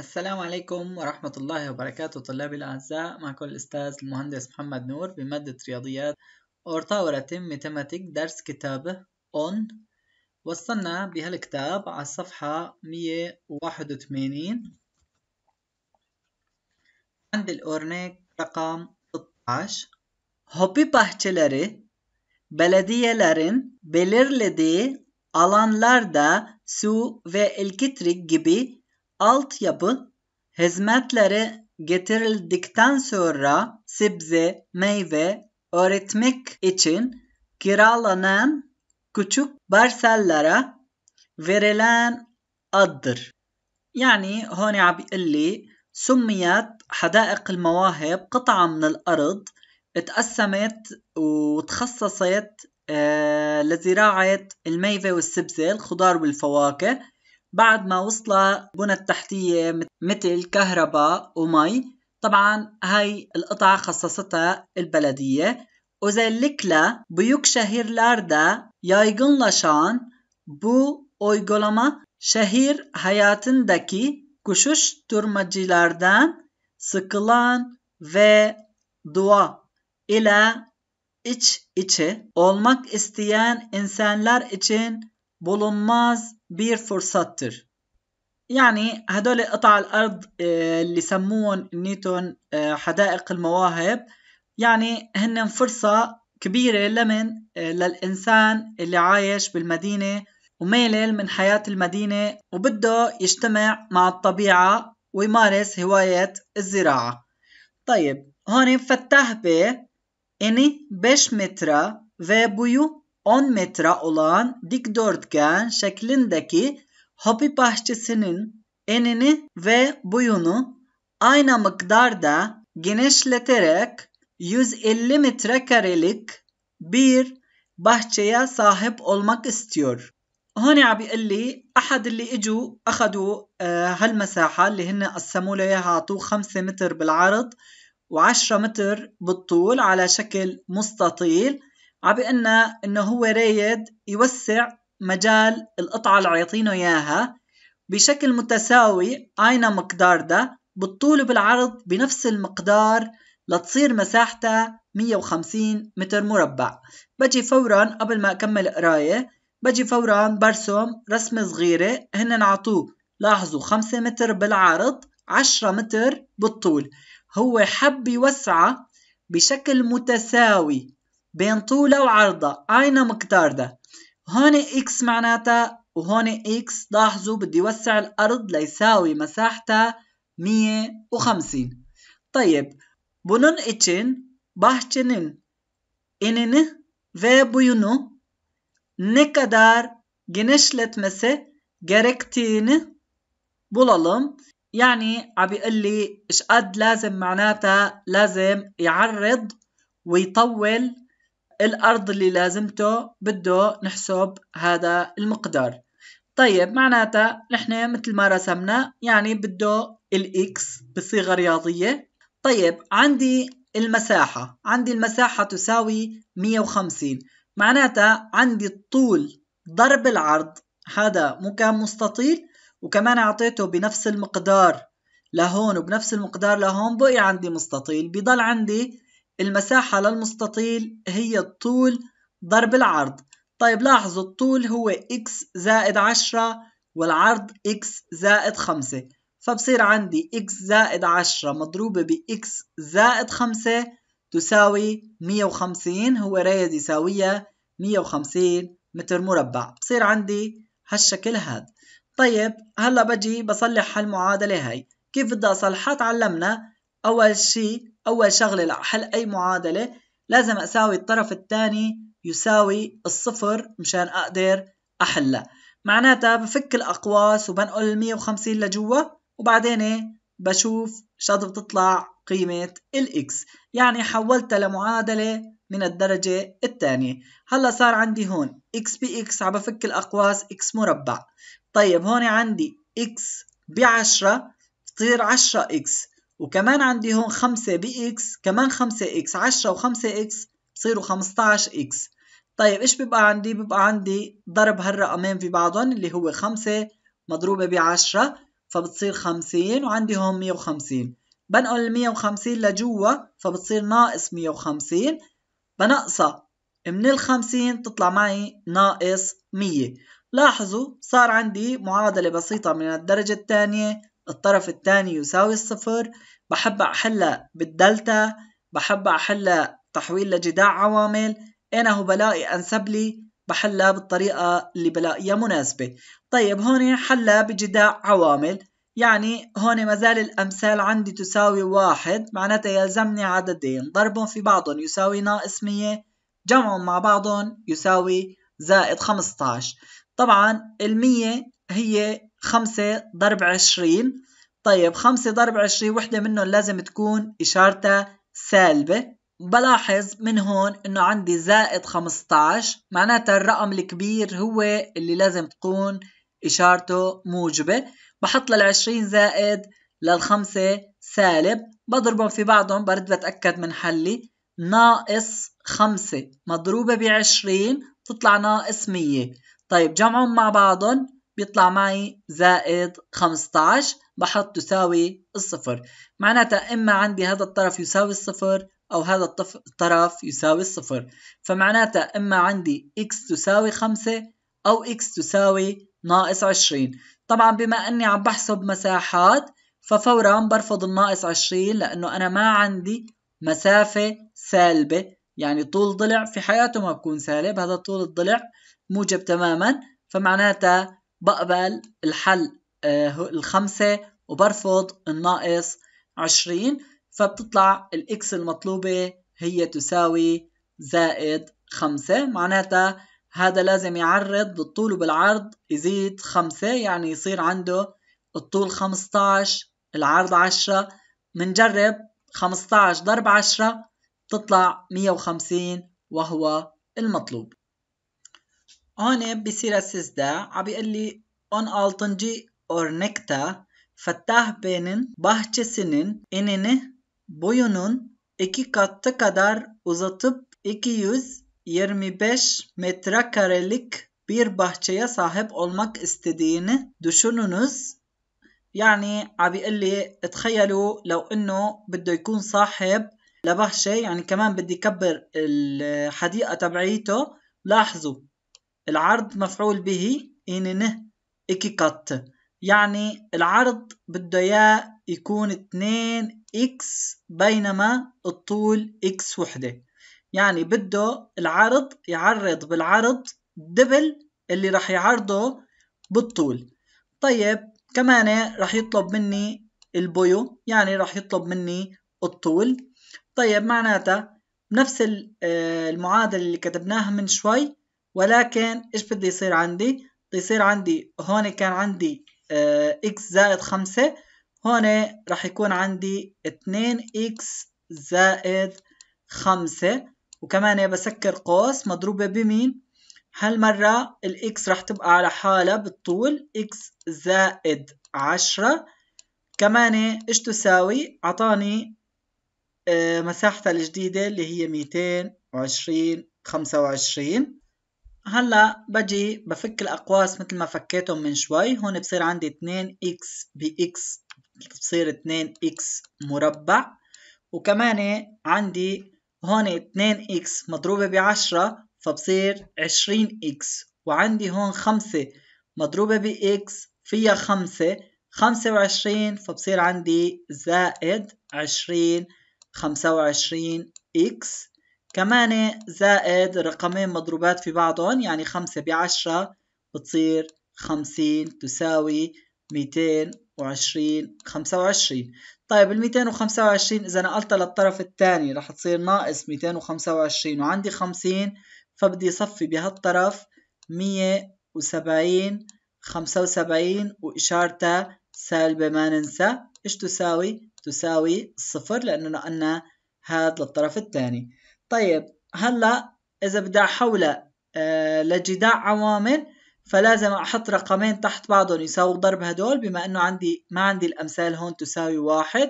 السلام عليكم ورحمة الله وبركاته طلابي الأعزاء معكم الأستاذ المهندس محمد نور بمادة رياضيات تيم ميتماتيك درس كتابه أون وصلنا بهالكتاب على الصفحة 181 عند الأورنيك رقم 16 hobi bahçeleri belediyelerin belirlediği alanlarda su ve elektrik gibi altyapı hizmetleri getirildikten sonra sebze, meyve öğretmek için kiralanan küçük parsellara verilen addır. Yani hani abi بيقول لي سميت حدائق المواهب قطعة من الأرض تقسمت وتخصصت آه، لزراعة الميفة والسبزة الخضار والفواكه بعد ما وصل بنى التحتية مثل كهرباء ومي طبعا هاي القطعة خصصتها البلدية وذلك لا بيوك بو yaygınlaşan شهير uygulama كشوش ترمجي لاردان سكلان و دوا ile iç içi olmak isteyen insanlar için bulunmaz bir fırsattır. يعني هدول قطع الأرض آه، اللي سموهم نيوتن آه، حدائق المواهب يعني هن فرصة كبيرة لمن آه، للإنسان اللي عايش بالمدينة وميلل من حياة المدينة وبده يجتمع مع الطبيعة ويمارس هواية الزراعة طيب هون فتاه ب eni 5 metre ve boyu 10 metre olan dikdörtgen şeklindeki hobi bahçesinin enini ve boyunu aynı miktarda genişleterek 150 metrekarelik bir bahçeye sahip olmak istiyor. هون عم بيقول لي احد اللي اجوا اخذوا هالمساحه اللي هن قسموا لي اعطوه 5 متر بالعرض وعشرة متر بالطول على شكل مستطيل عبقلنا انه هو رايد يوسع مجال القطعة اللي عيطينه اياها بشكل متساوي اينا ده بالطول وبالعرض بنفس المقدار لتصير مساحتها 150 متر مربع بجي فورا قبل ما اكمل قراية بجي فورا برسم رسمة صغيرة هن نعطوه لاحظوا 5 متر بالعرض 10 متر بالطول هو حب يوسع بشكل متساوي بين طوله وعرضه أين مقدار ده هون إكس معناتها وهون إكس لاحظوا بدي وسع الأرض ليساوي مساحتها 150 طيب bunun اتشن bahçenin إنن في بيونو ne kadar genişletmesi gerektiğini bulalım. يعني عم بيقول لي ايش قد لازم معناتها لازم يعرض ويطول الارض اللي لازمته بده نحسب هذا المقدار طيب معناتها نحن مثل ما رسمنا يعني بده الاكس بصيغه رياضيه طيب عندي المساحه عندي المساحه تساوي 150 معناتها عندي الطول ضرب العرض هذا مكان مستطيل وكمان اعطيته بنفس المقدار لهون وبنفس المقدار لهون بقي عندي مستطيل بضل عندي المساحة للمستطيل هي الطول ضرب العرض طيب لاحظوا الطول هو x زائد 10 والعرض x زائد 5 فبصير عندي x زائد 10 مضروبة ب x زائد 5 تساوي 150 هو ريد يساويها 150 متر مربع بصير عندي هالشكل هذا طيب هلا بجي بصلح هالمعادلة هاي كيف بدي أصلحها تعلمنا أول شيء أول شغلة لحل أي معادلة لازم أساوي الطرف الثاني يساوي الصفر مشان أقدر أحلها معناتها بفك الأقواس وبنقل 150 لجوا وبعدين إيه؟ بشوف شو بتطلع قيمة الإكس يعني حولتها لمعادلة من الدرجة الثانية هلا صار عندي هون x بي x عم بفك الأقواس x مربع طيب هون عندي x بعشرة بتصير عشرة x وكمان عندي هون خمسة بإكس كمان خمسة إكس عشرة وخمسة إكس بصيروا 15 إكس طيب إيش بيبقى عندي؟ بيبقى عندي ضرب هالرقمين في بعضهم اللي هو خمسة مضروبة بعشرة فبتصير خمسين وعندي هون مية وخمسين بنقل المية وخمسين لجوا فبتصير ناقص مية وخمسين بنقصها من الخمسين تطلع معي ناقص مية لاحظوا صار عندي معادلة بسيطة من الدرجة الثانية الطرف الثاني يساوي الصفر بحب أحلها بالدلتا بحب أحلها تحويل لجداع عوامل أنا هو بلاقي أنسب لي بحلها بالطريقة اللي بلاقيها مناسبة طيب هون حلها بجداع عوامل يعني هون ما زال الأمثال عندي تساوي واحد معناتها يلزمني عددين ضربهم في بعضهم يساوي ناقص مية جمعهم مع بعضهم يساوي زائد 15 طبعا المية هي خمسة ضرب عشرين طيب خمسة ضرب عشرين وحدة منهم لازم تكون إشارتها سالبة بلاحظ من هون انه عندي زائد 15 معناتها الرقم الكبير هو اللي لازم تكون اشارته موجبة بحط لل20 زائد لل 5 سالب بضربهم في بعضهم برد بتأكد من حلي ناقص 5 مضروبة ب 20 بتطلع ناقص 100 طيب جمعهم مع بعضهم بيطلع معي زائد 15 بحط تساوي الصفر معناتها إما عندي هذا الطرف يساوي الصفر أو هذا الطرف يساوي الصفر فمعناتها إما عندي x تساوي 5 أو x تساوي ناقص 20 طبعا بما اني عم بحسب مساحات ففورا برفض الناقص 20 لانه انا ما عندي مسافة سالبة يعني طول ضلع في حياته ما بكون سالب هذا طول الضلع موجب تماما فمعناتها بقبل الحل آه الخمسة وبرفض الناقص 20 فبتطلع الاكس المطلوبة هي تساوي زائد خمسة معناتها هذا لازم يعرض بالطول وبالعرض يزيد خمسة يعني يصير عنده الطول 15 العرض 10 منجرب 15 ضرب 10 تطلع 150 وهو المطلوب هون بصير السزدة عم بيقول لي نكتا فتاه بينن Fettah سنن انن enini اكي iki katı وزطب اكي يوز 25 metrekarelik bir bahçeye sahip olmak istediğini düşününüz يعني عم بيقول لي لو انه بده يكون صاحب لبحشه يعني كمان بدي كبر الحديقه تبعيته لاحظوا العرض مفعول به انه اكي إكيكات يعني العرض بده إياه يكون 2 إكس بينما الطول إكس وحدة يعني بده العرض يعرض بالعرض دبل اللي راح يعرضه بالطول طيب كمان راح يطلب مني البويو يعني راح يطلب مني الطول طيب معناتها نفس آه، المعادلة اللي كتبناها من شوي ولكن ايش بده يصير عندي بده يصير عندي هون كان عندي آه، اكس زائد خمسة هون راح يكون عندي اتنين اكس زائد خمسة وكمان بسكر قوس مضروبة بمين هالمرة الإكس رح تبقى على حالها بالطول إكس زائد عشرة كمان إيش تساوي عطاني آه مساحتها الجديدة اللي هي ميتين وعشرين خمسة وعشرين هلا بجي بفك الأقواس مثل ما فكيتهم من شوي هون بصير عندي 2 إكس بإكس بصير 2 إكس مربع وكمان عندي هون 2 اكس مضروبة بعشرة فبصير 20 اكس وعندي هون خمسة مضروبة باكس فيها خمسة خمسة وعشرين فبصير عندي زائد عشرين خمسة وعشرين اكس كمان زائد رقمين مضروبات في بعضهم يعني خمسة بعشرة بتصير خمسين تساوي ميتين وعشرين خمسة وعشرين طيب الميتين وخمسة وعشرين إذا نقلتها للطرف الثاني رح تصير ناقص ميتين وخمسة وعشرين وعندي خمسين فبدي صفي بهالطرف مية وسبعين خمسة وسبعين وإشارتها سالبة ما ننسى إيش تساوي؟ تساوي صفر لأنه نقلنا هذا للطرف الثاني طيب هلأ إذا بدي أحولها آه، لجداع عوامل فلازم احط رقمين تحت بعضهم يساووا ضرب هدول بما انه عندي ما عندي الامثال هون تساوي واحد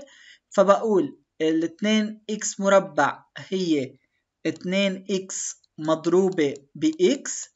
فبقول ال 2 اكس مربع هي 2 اكس مضروبة ب اكس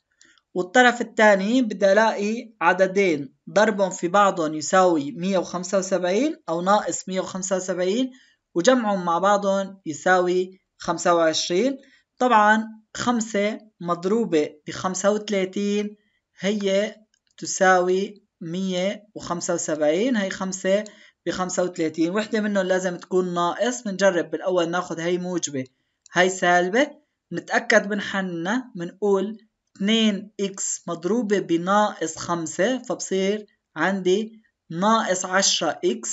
والطرف الثاني بدي الاقي عددين ضربهم في بعضهم يساوي 175 او ناقص 175 وجمعهم مع بعضهم يساوي 25 طبعا 5 مضروبة ب 35 هي تساوي 175 هي 5 ب 35 وحدة منهم لازم تكون ناقص بنجرب بالأول ناخذ هي موجبة هي سالبة نتأكد من حلنا بنقول 2x مضروبة بناقص 5 فبصير عندي ناقص 10x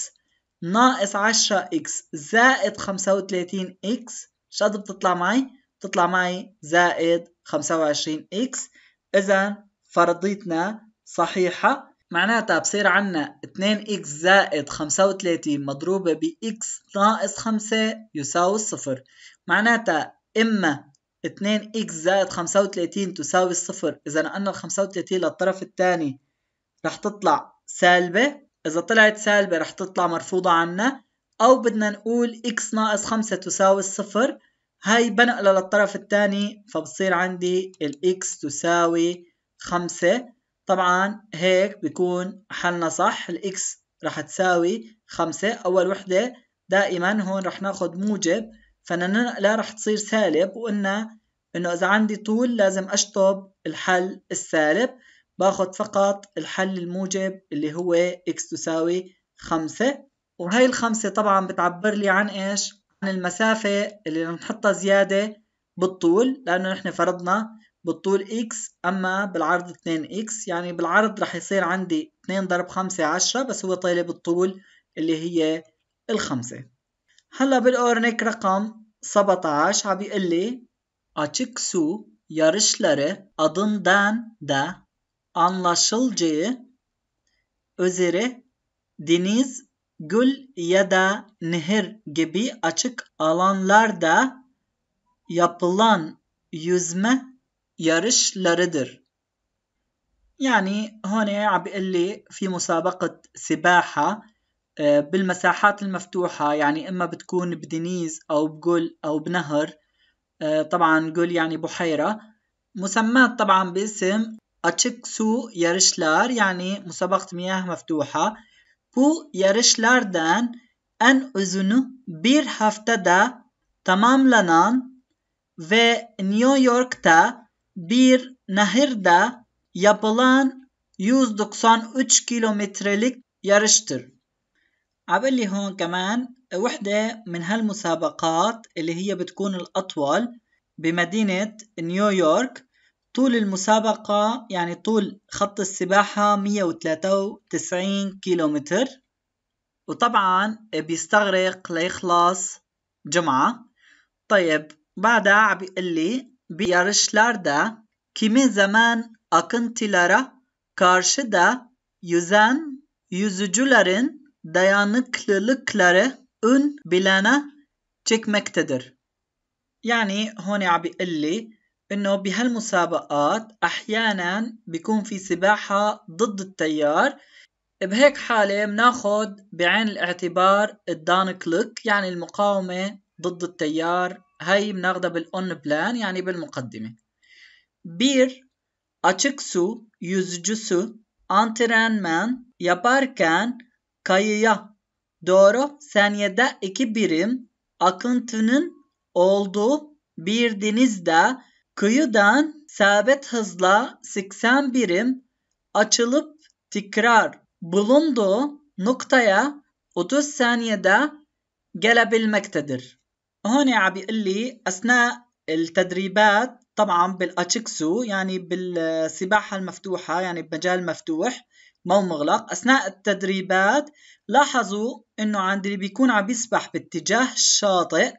ناقص 10x زائد 35x شو بتطلع معي؟ بتطلع معي زائد 25x إذا فرضيتنا صحيحة معناتها بصير عنا 2x زائد 35 مضروبة ب x ناقص 5 يساوي الصفر معناتها إما 2x زائد 35 تساوي الصفر إذا نقلنا ال 35 للطرف الثاني رح تطلع سالبة إذا طلعت سالبة رح تطلع مرفوضة عنا أو بدنا نقول x ناقص 5 تساوي الصفر هاي بنقلها للطرف الثاني فبصير عندي ال x تساوي خمسة طبعا هيك بيكون حلنا صح الإكس رح تساوي خمسة أول وحدة دائما هون رح ناخد موجب فننقلة رح تصير سالب وقلنا إنه إذا عندي طول لازم أشطب الحل السالب باخد فقط الحل الموجب اللي هو إكس تساوي خمسة وهي الخمسة طبعا بتعبر لي عن إيش؟ عن المسافة اللي نحطها زيادة بالطول لأنه نحن فرضنا بالطول x اما بالعرض 2x يعني بالعرض رح يصير عندي 2 ضرب 5 10 بس هو طالب الطول اللي هي الخمسة هلا بالاورنيك رقم 17 عم بيقول لي açık su yarışları adından da anlaşılacağı üzere deniz, ya da nehir gibi açık alanlarda yapılan yüzme yarışlarıdır. يعني هون عم بيقول لي في مسابقة سباحة بالمساحات المفتوحة يعني إما بتكون بدنيز أو بقول أو بنهر طبعا قول يعني بحيرة مسمات طبعا باسم أتشكسو يارشلار يعني مسابقة مياه مفتوحة بو yarışlardan en uzunu bir تمام لنان في نيويورك تا bir nehirde yapılan 193 kilometrelik yarıştır. عبالي هون كمان وحدة من هالمسابقات اللي هي بتكون الأطول بمدينة نيويورك طول المسابقة يعني طول خط السباحة 193 كيلومتر وطبعا بيستغرق ليخلص جمعة طيب بعدها عم بيقول لي bir yarışlarda kimi zaman akıntılara karşı da yüzen yüzücülerin dayanıklılıkları ön bilene çekmektedir. Yani hani abi illi انه بهالمسابقات احيانا بيكون في سباحه ضد التيار بهيك حاله بناخد بعين الاعتبار الدانكلك يعني المقاومه ضد التيار Hay bnagda bil on plan yani bil mukaddime. Bir açık su, yüzücü antrenman yaparken kayıya doğru saniyede iki birim akıntının olduğu bir denizde kıyıdan sabit hızla 80 birim açılıp tekrar bulunduğu noktaya 30 saniyede gelebilmektedir. هون عم بيقول لي اثناء التدريبات طبعا بالاتشيكسو يعني بالسباحه المفتوحه يعني بمجال مفتوح مو مغلق اثناء التدريبات لاحظوا انه عند اللي بيكون عم يسبح باتجاه الشاطئ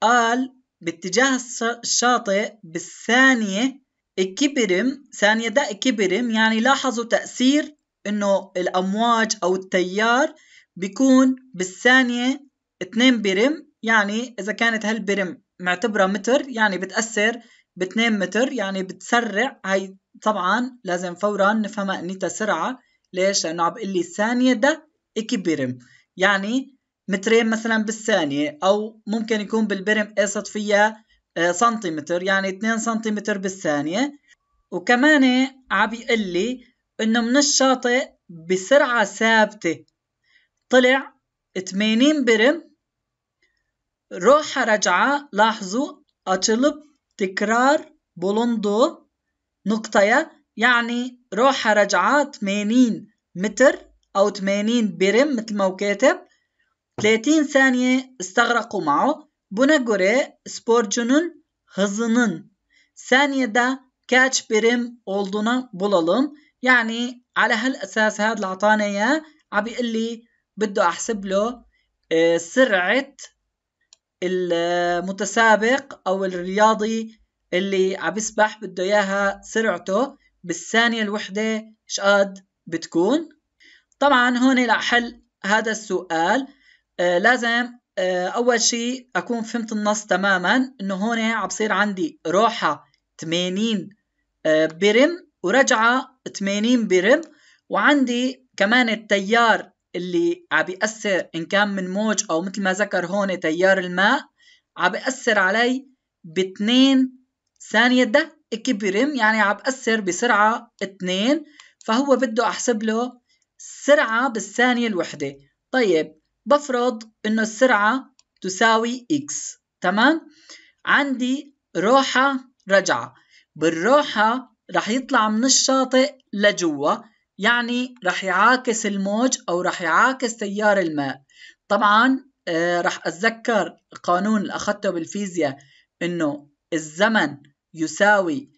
قال باتجاه الشاطئ بالثانيه الكبرم ثانيه دق كبرم يعني لاحظوا تاثير انه الامواج او التيار بيكون بالثانيه 2 برم يعني اذا كانت هالبرم معتبرة متر يعني بتأثر ب 2 متر يعني بتسرع هاي طبعا لازم فورا نفهمها انيتها سرعة ليش؟ لأنه عم بقول لي الثانية ده إكبرم يعني مترين مثلا بالثانية أو ممكن يكون بالبرم قصد فيها آه، سنتيمتر يعني 2 سنتيمتر بالثانية وكمان عم بيقول لي إنه من الشاطئ بسرعة ثابتة طلع 80 برم روح رجعة لاحظوا açılıp tekrar bulunduğu noktaya يعني روح رجعة 80 متر أو 80 برم مثل ما هو كاتب 30 ثانية استغرقوا معه Buna göre هزنن ثانية دا كاتش برم أولدونا bulalım. يعني على هالأساس هذا اللي أعطانا إياه عم بيقول لي بده أحسب له آه، سرعة المتسابق او الرياضي اللي عم يسبح بده اياها سرعته بالثانيه الوحده ايش قد بتكون طبعا هون لحل هذا السؤال آه لازم آه اول شيء اكون فهمت النص تماما انه هون عم بصير عندي روحه 80 آه برم ورجعه 80 برم وعندي كمان التيار اللي عم بيأثر إن كان من موج أو مثل ما ذكر هون تيار الماء عم بيأثر علي باثنين ثانية ده برم يعني عم بيأثر بسرعة اثنين فهو بده أحسب له سرعة بالثانية الوحدة طيب بفرض إنه السرعة تساوي إكس تمام عندي روحة رجعة بالروحة رح يطلع من الشاطئ لجوا يعني رح يعاكس الموج أو رح يعاكس تيار الماء طبعا آه، رح أتذكر القانون اللي أخذته بالفيزياء إنه الزمن يساوي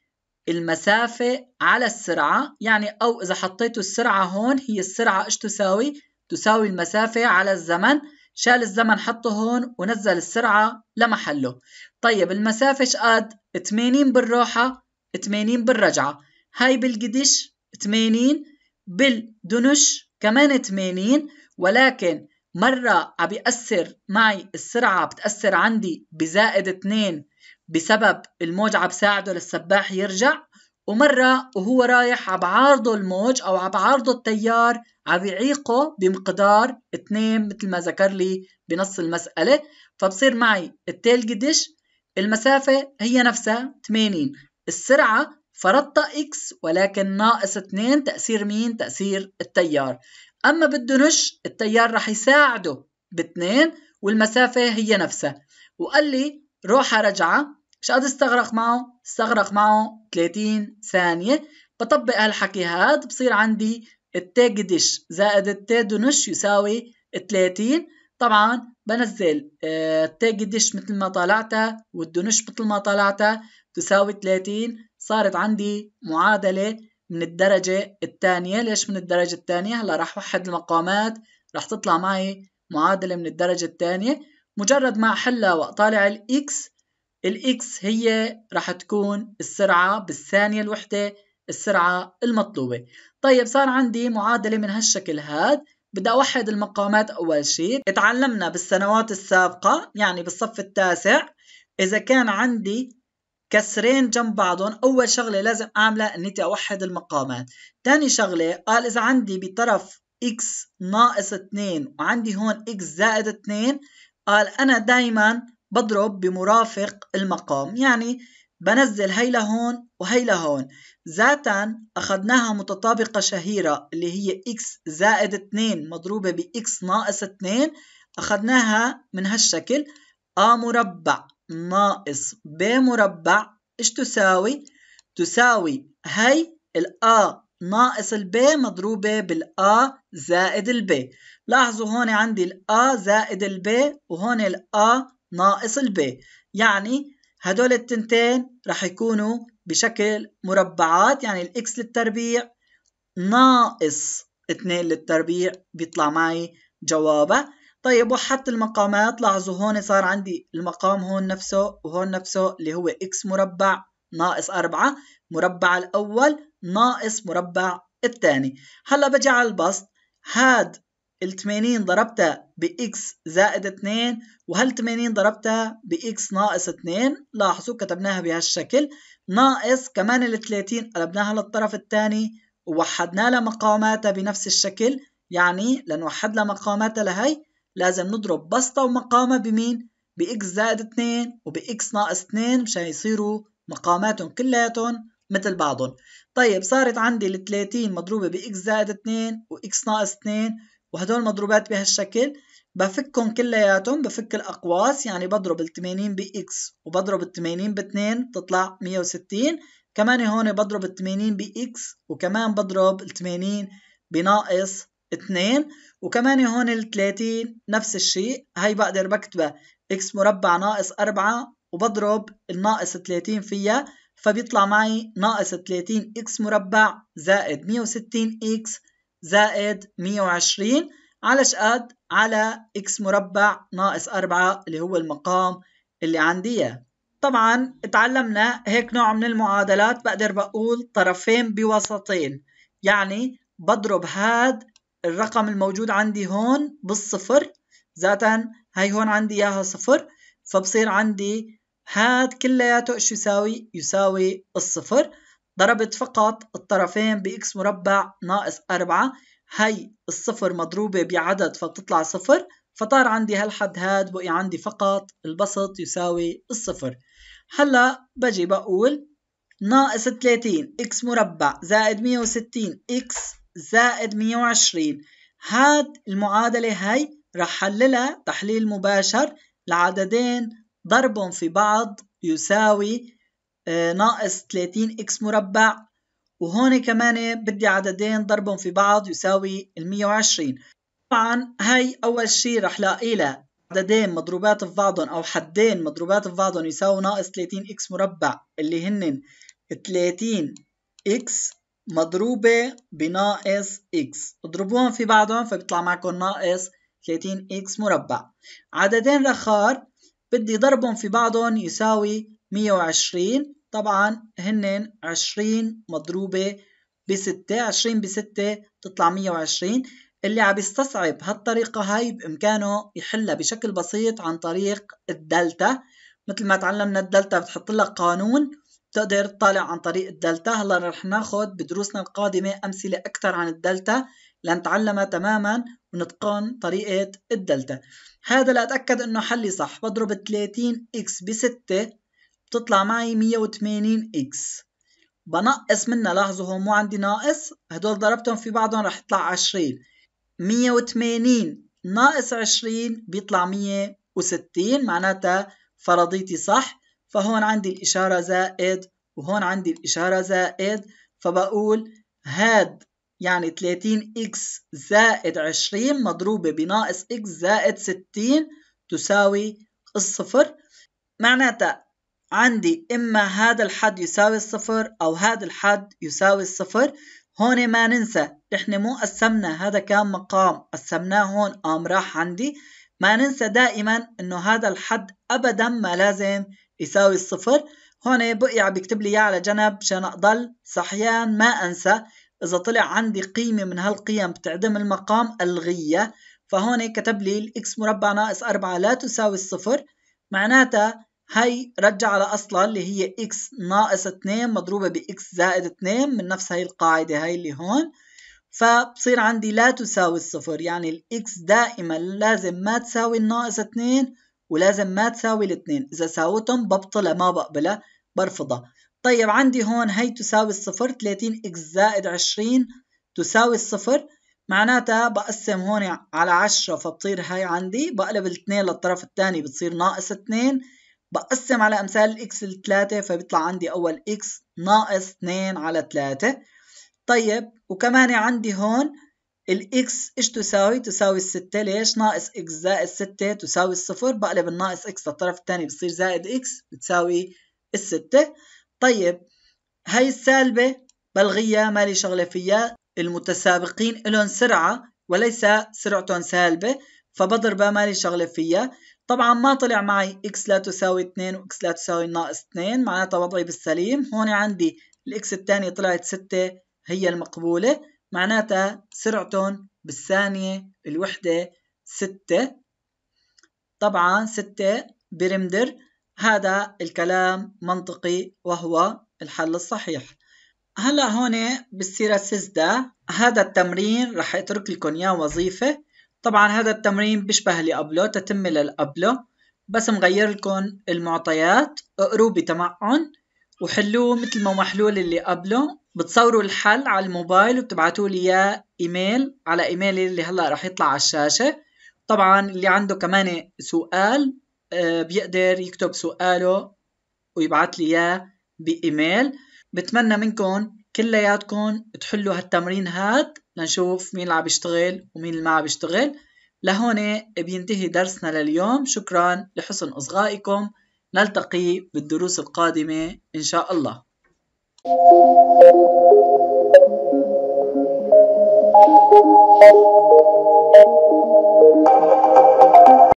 المسافة على السرعة يعني أو إذا حطيتوا السرعة هون هي السرعة إيش تساوي؟ تساوي المسافة على الزمن شال الزمن حطه هون ونزل السرعة لمحله طيب المسافة قد 80 بالروحة 80 بالرجعة هاي بالقدش 80 بالدنش كمان 80 ولكن مرة عم بيأثر معي السرعة بتأثر عندي بزائد 2 بسبب الموج عم بساعده للسباح يرجع ومرة وهو رايح عم بعارضه الموج أو عم بعارضه التيار عم بيعيقه بمقدار 2 مثل ما ذكر لي بنص المسألة فبصير معي التيل قديش المسافة هي نفسها 80 السرعة فرضت اكس ولكن ناقص 2 تأثير مين؟ تأثير التيار أما بده نش التيار رح يساعده ب2 والمسافة هي نفسها وقال لي روح رجعة مش قد استغرق معه؟ استغرق معه 30 ثانية بطبق هالحكي هاد بصير عندي التاجدش زائد التادنش يساوي 30 طبعا بنزل آه، التاجدش مثل ما طالعتها والدنش مثل ما طالعتها تساوي 30 صارت عندي معادلة من الدرجة الثانية ليش من الدرجة الثانية هلا راح وحد المقامات راح تطلع معي معادلة من الدرجة الثانية مجرد ما أحلها وأطالع الإكس الإكس هي راح تكون السرعة بالثانية الوحدة السرعة المطلوبة طيب صار عندي معادلة من هالشكل هاد بدي أوحد المقامات أول شيء اتعلمنا بالسنوات السابقة يعني بالصف التاسع إذا كان عندي كسرين جنب بعضهم اول شغله لازم اعملها اني اوحد المقامات ثاني شغله قال اذا عندي بطرف x ناقص 2 وعندي هون x زائد 2 قال انا دايما بضرب بمرافق المقام يعني بنزل هي لهون وهي لهون ذاتا أخذناها متطابقة شهيرة اللي هي x زائد 2 مضروبة ب x ناقص 2 أخذناها من هالشكل ا مربع ناقص ب مربع ايش تساوي؟ تساوي هي الأ ناقص الب مضروبة بالأ زائد الب لاحظوا هون عندي الأ زائد الب وهون الأ ناقص الب يعني هدول التنتين رح يكونوا بشكل مربعات يعني الإكس للتربيع ناقص 2 للتربيع بيطلع معي جوابه طيب وحدت المقامات لاحظوا هون صار عندي المقام هون نفسه وهون نفسه اللي هو اكس مربع ناقص 4 مربع الأول ناقص مربع الثاني هلا بجي على البسط هاد ال 80 ضربتها بإكس زائد 2 وهال 80 ضربتها بإكس ناقص 2 لاحظوا كتبناها بهالشكل ناقص كمان ال 30 قلبناها للطرف الثاني ووحدنا لها مقاماتها بنفس الشكل يعني لنوحد لها مقاماتها لهي لازم نضرب بسطة ومقامة بمين؟ بإكس زائد 2 وبإكس ناقص 2 مشان يصيروا مقاماتهم كلياتهم مثل بعضهم طيب صارت عندي ال 30 مضروبة بإكس زائد 2 وإكس ناقص 2 وهدول مضروبات بهالشكل بفكهم كلياتهم بفك الأقواس يعني بضرب ال 80 بإكس وبضرب ال 80 ب 2 بتطلع 160 كمان هون بضرب ال 80 بإكس وكمان بضرب ال 80 بناقص 2 وكمان هون ال 30 نفس الشيء هي بقدر بكتبها اكس مربع ناقص 4 وبضرب الناقص 30 فيها فبيطلع معي ناقص 30 اكس مربع زائد 160 اكس زائد 120 على شقد على اكس مربع ناقص 4 اللي هو المقام اللي عندي اياه طبعا اتعلمنا هيك نوع من المعادلات بقدر بقول طرفين بوسطين يعني بضرب هاد الرقم الموجود عندي هون بالصفر ذاتا هي هون عندي إياها صفر فبصير عندي هاد كلياته إيش يساوي؟ يساوي الصفر ضربت فقط الطرفين بإكس مربع ناقص أربعة هي الصفر مضروبة بعدد فبتطلع صفر فطار عندي هالحد هاد بقي عندي فقط البسط يساوي الصفر هلا بجي بقول ناقص 30 اكس مربع زائد 160 اكس زائد 120 هاد المعادلة هاي رح حللها تحليل مباشر لعددين ضربهم في بعض يساوي آه، ناقص 30 اكس مربع وهون كمان بدي عددين ضربهم في بعض يساوي ال 120 طبعا هاي اول شيء رح لاقي لها عددين مضروبات في بعضهم او حدين مضروبات في بعضهم يساوي ناقص 30 اكس مربع اللي هن 30 اكس مضروبة بناقص x اضربوهم في بعضهم فبيطلع معكم ناقص 30x مربع عددين رخار بدي ضربهم في بعضهم يساوي 120 طبعا هن 20 مضروبة ب 6 20 ب 6 بتطلع 120 اللي عم يستصعب هالطريقة هاي بإمكانه يحلها بشكل بسيط عن طريق الدلتا مثل ما تعلمنا الدلتا بتحط لك قانون بتقدر تطالع عن طريق الدلتا هلا رح ناخذ بدروسنا القادمة أمثلة أكثر عن الدلتا لنتعلمها تماما ونتقن طريقة الدلتا هذا لأتأكد أنه حلي صح بضرب 30 إكس ب 6 بتطلع معي 180 إكس بنقص منها لاحظوا هون مو عندي ناقص هدول ضربتهم في بعضهم رح يطلع 20 180 ناقص 20 بيطلع 160 معناتها فرضيتي صح فهون عندي الإشارة زائد وهون عندي الإشارة زائد فبقول هاد يعني 30 إكس زائد 20 مضروبة بناقص إكس زائد 60 تساوي الصفر معناتها عندي إما هذا الحد يساوي الصفر أو هذا الحد يساوي الصفر هون ما ننسى إحنا مو قسمنا هذا كان مقام قسمناه هون قام راح عندي ما ننسى دائما إنه هذا الحد أبدا ما لازم يساوي الصفر هون بقع بيكتب لي اياه على جنب مشان اضل صحيان ما انسى اذا طلع عندي قيمه من هالقيم بتعدم المقام الغيه فهون كتب لي الاكس مربع ناقص 4 لا تساوي الصفر معناتها هي رجع على اصلها اللي هي اكس ناقص 2 مضروبه باكس زائد 2 من نفس هي القاعده هي اللي هون فبصير عندي لا تساوي الصفر يعني الاكس دائما لازم ما تساوي الناقص 2 ولازم ما تساوي الاثنين اذا ساوتهم ببطلها ما بقبلها برفضها طيب عندي هون هي تساوي الصفر 30 اكس زائد 20 تساوي الصفر معناتها بقسم هون على 10 فبتصير هاي عندي بقلب الاثنين للطرف الثاني بتصير ناقص 2 بقسم على امثال الاكس لثلاثة فبيطلع عندي اول اكس ناقص 2 على 3 طيب وكمان عندي هون الاكس ايش تساوي؟ تساوي الستة ليش؟ ناقص اكس زائد ستة تساوي الصفر بقلب الناقص اكس للطرف الثاني بصير زائد اكس بتساوي الستة طيب هاي السالبة بلغيها مالي شغلة فيها المتسابقين إلهم سرعة وليس سرعتهم سالبة فبضربها مالي شغلة فيها طبعا ما طلع معي اكس لا تساوي 2 واكس لا تساوي ناقص 2 معناتها وضعي بالسليم هون عندي الاكس الثاني طلعت 6 هي المقبولة معناتها سرعتهم بالثانية الوحدة ستة طبعا ستة برمدر هذا الكلام منطقي وهو الحل الصحيح هلا هون بالسيرة السيزدا هذا التمرين رح اترك لكم اياه وظيفة طبعا هذا التمرين بيشبه اللي قبله تتم للقبله بس مغير لكم المعطيات اقروا بتمعن وحلوه مثل ما محلول اللي قبله بتصوروا الحل على الموبايل وبتبعتوا لي اياه ايميل على ايميلي اللي هلا رح يطلع على الشاشه طبعا اللي عنده كمان سؤال آه، بيقدر يكتب سؤاله ويبعت لي اياه بايميل بتمنى منكم كلياتكم تحلوا هالتمرين هاد لنشوف مين اللي عم يشتغل ومين اللي ما عم يشتغل لهون بينتهي درسنا لليوم شكرا لحسن اصغائكم نلتقي بالدروس القادمة إن شاء الله Thank you.